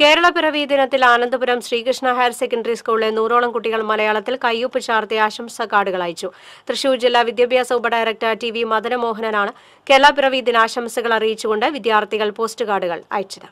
കേരള പിറവി ദിനത്തിൽ Anandapuram Sreekrishna higher secondary സ്കൂളിലെ നൂറോളം കുട്ടികൾ മലയാളത്തിൽ കയ്യൊപ്പ് ചാർത്തി ആശംസ കാർഡുകൾ അയച്ചു തൃശൂർ ജില്ലാ വിദ്യാഭ്യാസ ഉപഡയറക്ടർ ടി വി മദനമോഹനനാണ് കേരള പിറവി ദിനാശംസകൾ അറിയിച്ചുകൊണ്ട് വിദ്യാർത്ഥികൾ പോസ്റ്റ് കാർഡുകൾ അയച്ചത്